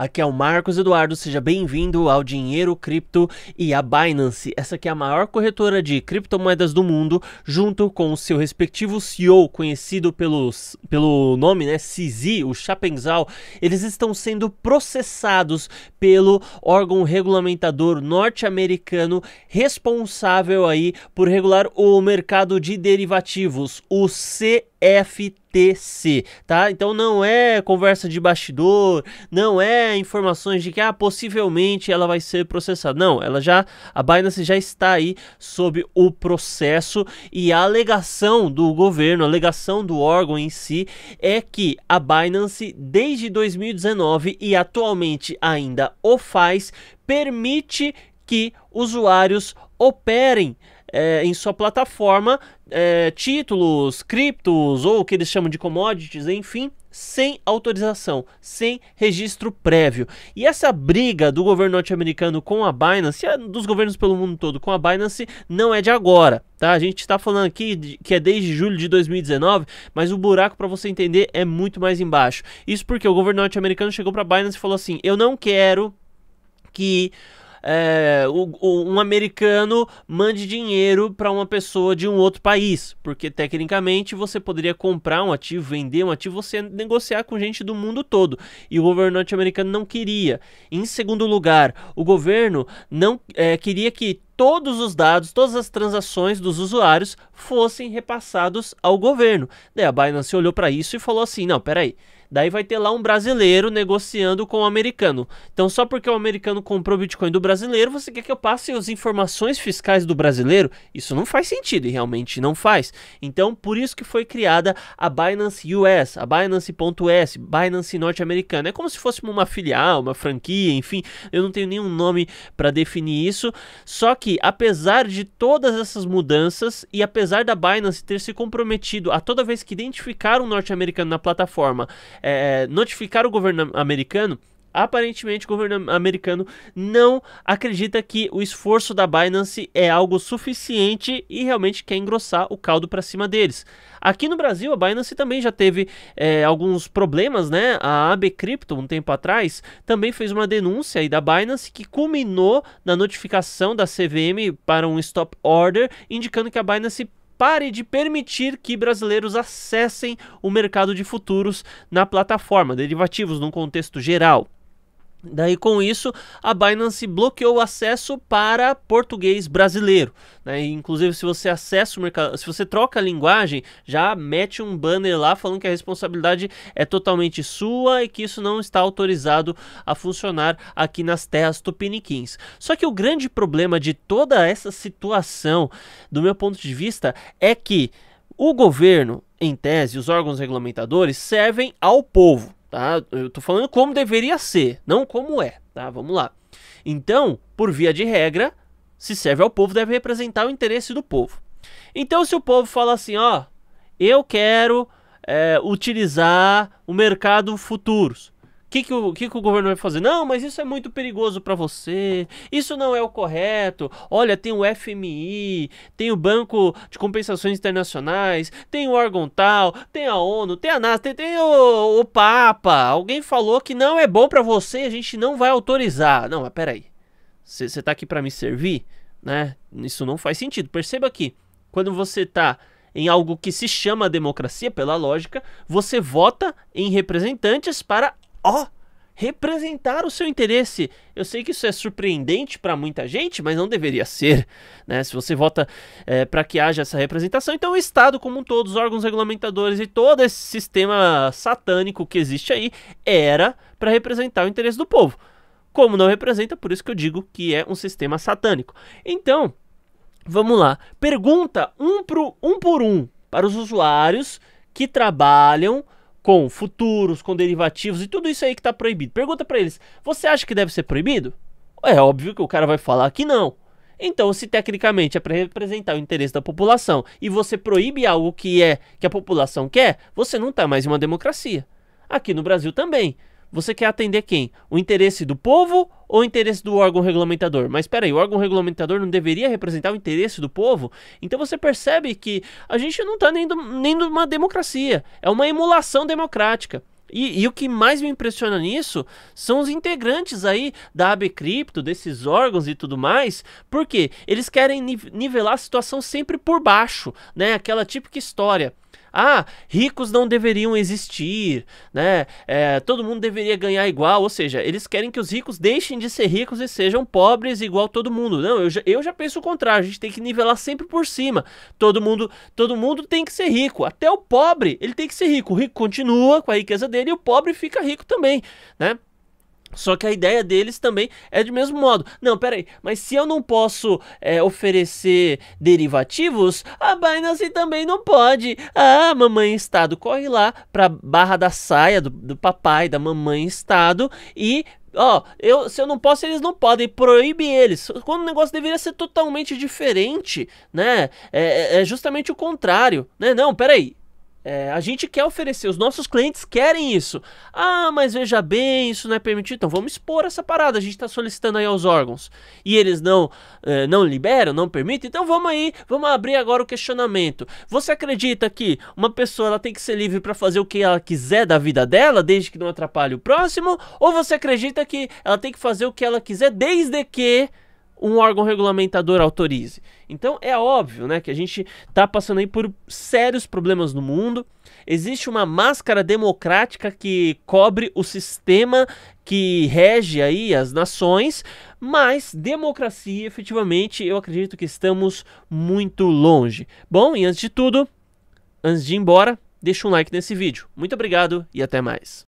Aqui é o Marcos Eduardo, seja bem-vindo ao Dinheiro Cripto e a Binance. Essa aqui é a maior corretora de criptomoedas do mundo, junto com o seu respectivo CEO, conhecido pelos, pelo nome, né, CZ, o Chapenzal. Eles estão sendo processados pelo órgão regulamentador norte-americano responsável aí por regular o mercado de derivativos, o CFTC. FTC, tá? Então não é conversa de bastidor, não é informações de que ah, possivelmente ela vai ser processada. Não, ela já a Binance já está aí sob o processo e a alegação do governo, a alegação do órgão em si é que a Binance desde 2019 e atualmente ainda o faz permite que usuários operem é, em sua plataforma é, títulos, criptos ou o que eles chamam de commodities, enfim, sem autorização, sem registro prévio. E essa briga do governo norte-americano com a Binance, é dos governos pelo mundo todo com a Binance, não é de agora, tá? A gente está falando aqui de, que é desde julho de 2019, mas o buraco para você entender é muito mais embaixo. Isso porque o governo norte-americano chegou para a Binance e falou assim: "Eu não quero que é, o, o, um americano mande dinheiro para uma pessoa de um outro país, porque tecnicamente você poderia comprar um ativo, vender um ativo, você negociar com gente do mundo todo. E o governo norte-americano não queria. Em segundo lugar, o governo não é, queria que todos os dados, todas as transações dos usuários fossem repassados ao governo. Daí a Binance olhou para isso e falou assim: não, peraí. aí Daí vai ter lá um brasileiro negociando com o um americano. Então, só porque o americano comprou Bitcoin do brasileiro, você quer que eu passe as informações fiscais do brasileiro? Isso não faz sentido e realmente não faz. Então, por isso que foi criada a Binance US, a Binance.us, Binance norte-americana. É como se fosse uma filial, uma franquia, enfim. Eu não tenho nenhum nome para definir isso. Só que, apesar de todas essas mudanças e apesar da Binance ter se comprometido a toda vez que identificar um norte-americano na plataforma, é, é, notificar o governo americano Aparentemente, o governo americano não acredita que o esforço da Binance é algo suficiente e realmente quer engrossar o caldo para cima deles. Aqui no Brasil, a Binance também já teve é, alguns problemas, né? A AB Crypto, um tempo atrás, também fez uma denúncia aí da Binance que culminou na notificação da CVM para um stop order, indicando que a Binance pare de permitir que brasileiros acessem o mercado de futuros na plataforma, derivativos num contexto geral. Daí, com isso, a Binance bloqueou o acesso para português brasileiro. Né? Inclusive, se você acessa o mercado, se você troca a linguagem, já mete um banner lá falando que a responsabilidade é totalmente sua e que isso não está autorizado a funcionar aqui nas terras tupiniquins. Só que o grande problema de toda essa situação, do meu ponto de vista, é que o governo, em tese, os órgãos regulamentadores servem ao povo. Tá? Eu tô falando como deveria ser, não como é, tá? Vamos lá. Então, por via de regra, se serve ao povo deve representar o interesse do povo. Então, se o povo fala assim, ó, eu quero é, utilizar o mercado futuros, que que o que, que o governo vai fazer? Não, mas isso é muito perigoso para você. Isso não é o correto. Olha, tem o FMI, tem o Banco de Compensações Internacionais, tem o órgão tal, tem a ONU, tem a NASA, tem, tem o, o, Papa. Alguém falou que não é bom para você, a gente não vai autorizar. Não, mas peraí. Você tá aqui para me servir, né? Isso não faz sentido. Perceba que quando você tá em algo que se chama democracia, pela lógica, você vota em representantes para ó, representar o seu interesse. Eu sei que isso é surpreendente para muita gente, mas não deveria ser. Né? Se você vota é, para que haja essa representação, então o Estado, como um todo, os órgãos regulamentadores e todo esse sistema satânico que existe aí, era para representar o interesse do povo. Como não representa, por isso que eu digo que é um sistema satânico. Então, vamos lá. Pergunta um, pro, um por um para os usuários que trabalham com futuros, com derivativos e tudo isso aí que está proibido. Pergunta para eles: você acha que deve ser proibido? É óbvio que o cara vai falar que não. Então, se tecnicamente é para representar o interesse da população e você proíbe algo que é que a população quer, você não está mais em uma democracia. Aqui no Brasil também você quer atender quem? O interesse do povo ou o interesse do órgão regulamentador? Mas espera aí, o órgão regulamentador não deveria representar o interesse do povo? Então você percebe que a gente não está nem, nem numa democracia, é uma emulação democrática. E, e, o que mais me impressiona nisso são os integrantes aí da AB Cripto, desses órgãos e tudo mais, porque eles querem nivelar a situação sempre por baixo, né? Aquela típica história. Ah, ricos não deveriam existir, né? É, todo mundo deveria ganhar igual, ou seja, eles querem que os ricos deixem de ser ricos e sejam pobres igual todo mundo. Não, eu já, eu já penso o contrário, a gente tem que nivelar sempre por cima. Todo mundo, todo mundo tem que ser rico, até o pobre, ele tem que ser rico. O rico continua com a riqueza dele e o pobre fica rico também, né? Só que a ideia deles também é de mesmo modo. Não, peraí, mas se eu não posso é, oferecer derivativos, a Binance também não pode. Ah, mamãe Estado, corre lá pra barra da saia do, do papai, da mamãe Estado e Ó, oh, eu, se eu não posso, eles não podem. Proíbe eles. Quando o negócio deveria ser totalmente diferente, né? É, é, é justamente o contrário, né? Não, peraí. É, a gente quer oferecer, os nossos clientes querem isso. Ah, mas veja bem, isso não é permitido. Então vamos expor essa parada. A gente está solicitando aí aos órgãos e eles não é, não liberam, não permitem. Então vamos aí, vamos abrir agora o questionamento. Você acredita que uma pessoa ela tem que ser livre para fazer o que ela quiser da vida dela, desde que não atrapalhe o próximo? Ou você acredita que ela tem que fazer o que ela quiser, desde que um órgão regulamentador autorize. Então é óbvio né, que a gente está passando aí por sérios problemas no mundo. Existe uma máscara democrática que cobre o sistema que rege aí as nações, mas democracia, efetivamente, eu acredito que estamos muito longe. Bom, e antes de tudo, antes de ir embora, deixa um like nesse vídeo. Muito obrigado e até mais.